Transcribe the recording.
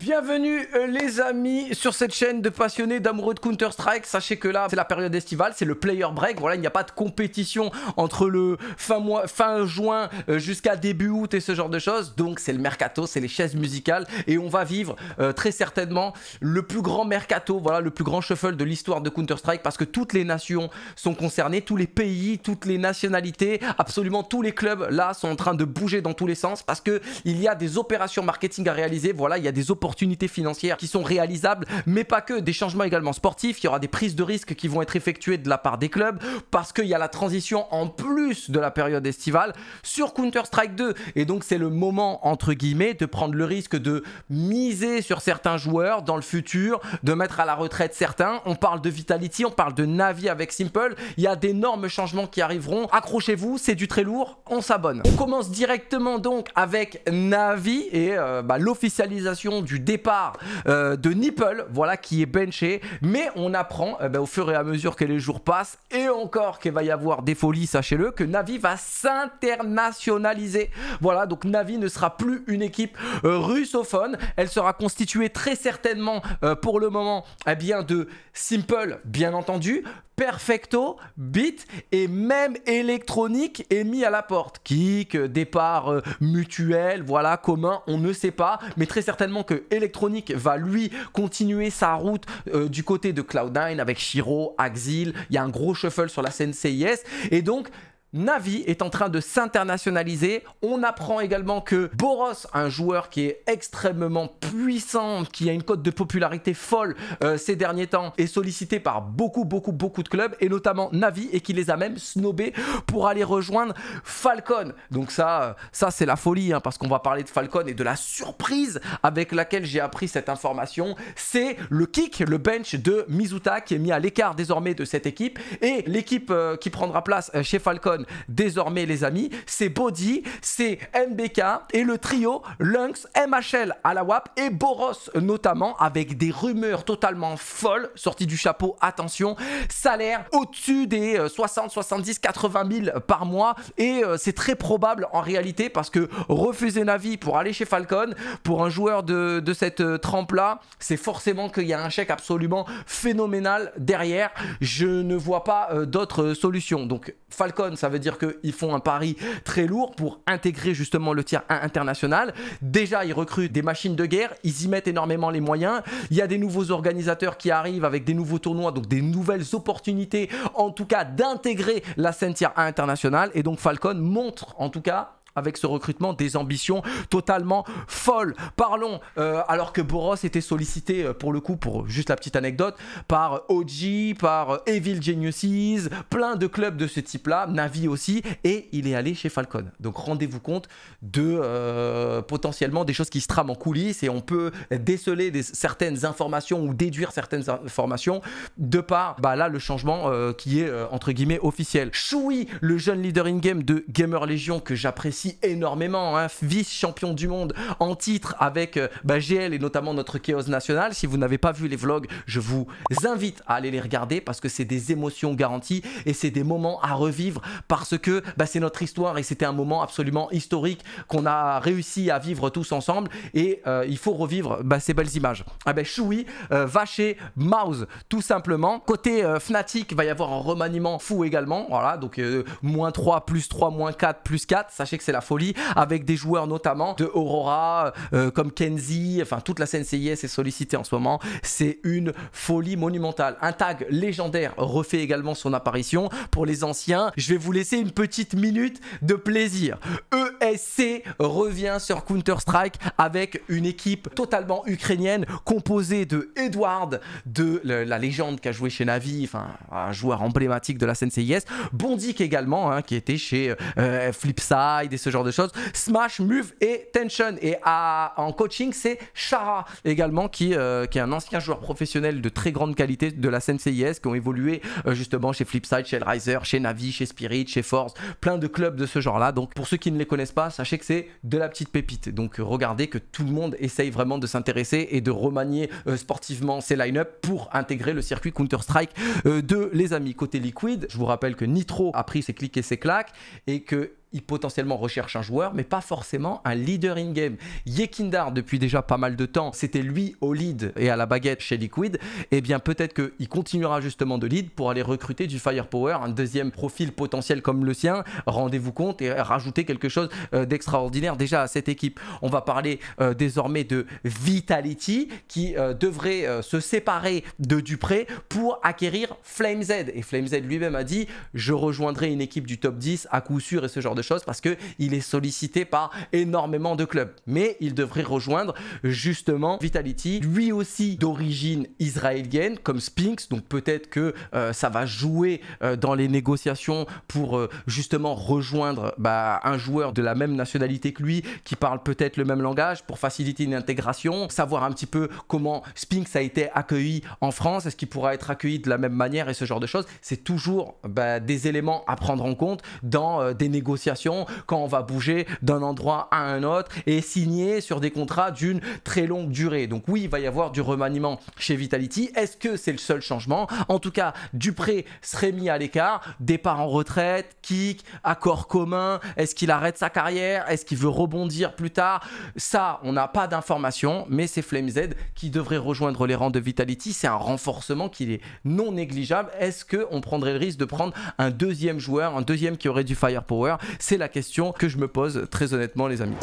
Bienvenue euh, les amis sur cette chaîne de passionnés d'amoureux de Counter-Strike. Sachez que là, c'est la période estivale, c'est le player break. Voilà, il n'y a pas de compétition entre le fin, mois, fin juin euh, jusqu'à début août et ce genre de choses. Donc c'est le mercato, c'est les chaises musicales et on va vivre euh, très certainement le plus grand mercato, voilà, le plus grand shuffle de l'histoire de Counter-Strike parce que toutes les nations sont concernées, tous les pays, toutes les nationalités, absolument tous les clubs là sont en train de bouger dans tous les sens parce que il y a des opérations marketing à réaliser. Voilà, il y a des opportunités opportunités financières qui sont réalisables, mais pas que, des changements également sportifs, il y aura des prises de risques qui vont être effectuées de la part des clubs, parce qu'il y a la transition en plus de la période estivale sur Counter-Strike 2. Et donc c'est le moment, entre guillemets, de prendre le risque de miser sur certains joueurs dans le futur, de mettre à la retraite certains. On parle de Vitality, on parle de Navi avec Simple, il y a d'énormes changements qui arriveront. Accrochez-vous, c'est du très lourd, on s'abonne. On commence directement donc avec Navi et euh, bah, l'officialisation du départ euh, de Nipple, voilà, qui est benché. Mais on apprend eh ben, au fur et à mesure que les jours passent, et encore qu'il va y avoir des folies, sachez-le, que Navi va s'internationaliser. Voilà, donc Navi ne sera plus une équipe euh, russophone. Elle sera constituée très certainement euh, pour le moment eh bien, de Simple, bien entendu, Perfecto, Beat et même électronique est mis à la porte. Kick, départ mutuel, voilà, commun, on ne sait pas, mais très certainement que Electronic va lui continuer sa route euh, du côté de Cloud9 avec Shiro, Axil, il y a un gros shuffle sur la scène CIS et donc Navi est en train de s'internationaliser. On apprend également que Boros, un joueur qui est extrêmement puissant, qui a une cote de popularité folle euh, ces derniers temps, est sollicité par beaucoup, beaucoup, beaucoup de clubs, et notamment Navi, et qui les a même snobés pour aller rejoindre Falcon. Donc ça, euh, ça c'est la folie, hein, parce qu'on va parler de Falcon et de la surprise avec laquelle j'ai appris cette information. C'est le kick, le bench de Mizuta, qui est mis à l'écart désormais de cette équipe, et l'équipe euh, qui prendra place chez Falcon Désormais, les amis, c'est Body, c'est MBK et le trio Lynx, MHL à la WAP et Boros notamment avec des rumeurs totalement folles sorties du chapeau. Attention, salaire au-dessus des 60, 70, 80 000 par mois et euh, c'est très probable en réalité parce que refuser Navi pour aller chez Falcon, pour un joueur de, de cette euh, trempe-là, c'est forcément qu'il y a un chèque absolument phénoménal derrière. Je ne vois pas euh, d'autres solutions. Donc Falcon, ça veut dire qu'ils font un pari très lourd pour intégrer justement le tiers 1 international. Déjà, ils recrutent des machines de guerre, ils y mettent énormément les moyens. Il y a des nouveaux organisateurs qui arrivent avec des nouveaux tournois, donc des nouvelles opportunités, en tout cas d'intégrer la scène tiers 1 international. Et donc Falcon montre en tout cas avec ce recrutement des ambitions totalement folles. Parlons, euh, alors que Boros était sollicité euh, pour le coup, pour juste la petite anecdote, par OG, par euh, Evil Geniuses, plein de clubs de ce type-là, Navi aussi, et il est allé chez Falcon. Donc rendez-vous compte de potentiellement des choses qui se trament en coulisses et on peut déceler certaines informations ou déduire certaines informations de par bah, là le changement qui est entre guillemets officiel. Choui, le jeune leader in-game de Gamer Legion que j'apprécie énormément, hein, vice-champion du monde en titre avec euh, bah, GL et notamment notre Chaos National. Si vous n'avez pas vu les vlogs, je vous invite à aller les regarder parce que c'est des émotions garanties et c'est des moments à revivre parce que bah, c'est notre histoire et c'était un moment absolument historique qu'on a réussi à vivre tous ensemble et euh, il faut revivre bah, ces belles images. Ah ben Choui, euh, Mouse tout simplement. Côté Fnatic, va y avoir un remaniement fou également. Voilà, donc moins 3, plus 3, moins 4, plus 4. Sachez que c'est la folie, avec des joueurs notamment de Aurora, euh, euh, comme Kenzie, enfin toute la scène CIS est sollicitée en ce moment. C'est une folie monumentale. Un tag légendaire refait également son apparition. Pour les anciens, je vais vous laisser une petite minute de plaisir. ESC revient sur Counter-Strike avec une équipe totalement ukrainienne composée de Edward, de la légende qui a joué chez Navi, enfin un joueur emblématique de la scène CIS, Bondic également, hein, qui était chez euh, Flipside, ce genre de choses. Smash, Move et Tension. Et en coaching, c'est Shara également qui, euh, qui est un ancien joueur professionnel de très grande qualité de la scène CIS qui ont évolué euh, justement chez Flipside, chez Riser, chez Navi, chez Spirit, chez Force, plein de clubs de ce genre-là. Donc pour ceux qui ne les connaissent pas, sachez que c'est de la petite pépite. Donc euh, regardez que tout le monde essaye vraiment de s'intéresser et de remanier sportivement ses line pour intégrer le circuit Counter-Strike de les amis. Côté Liquid, je vous rappelle que Nitro a pris ses clics et ses claques et que il potentiellement recherche un joueur, mais pas forcément un leader in-game. Yekindar, depuis déjà pas mal de temps, c'était lui au lead et à la baguette chez Liquid. Et eh bien peut-être qu'il continuera justement de lead pour aller recruter du firepower, un deuxième profil potentiel comme le sien. Rendez-vous compte et rajouter quelque chose euh, d'extraordinaire déjà à cette équipe. On va parler euh, désormais de Vitality qui euh, devrait se séparer de Dupré pour acquérir Flame Z. Et Flame Z lui-même a dit Je rejoindrai une équipe du top 10 à coup sûr et ce genre de choses parce qu'il est sollicité par énormément de clubs. Mais il devrait rejoindre justement Vitality, lui aussi d'origine israélienne, comme Spinks, donc peut-être que euh, ça va jouer euh, dans les négociations pour euh, justement rejoindre bah, un joueur de la même nationalité que lui, qui parle peut-être le même langage, pour faciliter une intégration, savoir un petit peu comment Spinks a été accueilli en France, est-ce qu'il pourra être accueilli de la même manière et ce genre de choses. C'est toujours bah, des éléments à prendre en compte dans des négociations quand on va bouger d'un endroit à un autre et signer sur des contrats d'une très longue durée. Donc oui, il va y avoir du remaniement chez Vitality. Est-ce que c'est le seul changement En tout cas, Dupré serait mis à l'écart. Départ en retraite, kick, accord commun. Est-ce qu'il arrête sa carrière Est-ce qu'il veut rebondir plus tard Ça, on n'a pas d'informations, mais c'est Flamez qui devrait rejoindre les rangs de Vitality. C'est un renforcement qui est non négligeable. Est-ce qu'on prendrait le risque de prendre un deuxième joueur, un deuxième qui aurait du firepower c'est la question que je me pose très honnêtement les amis.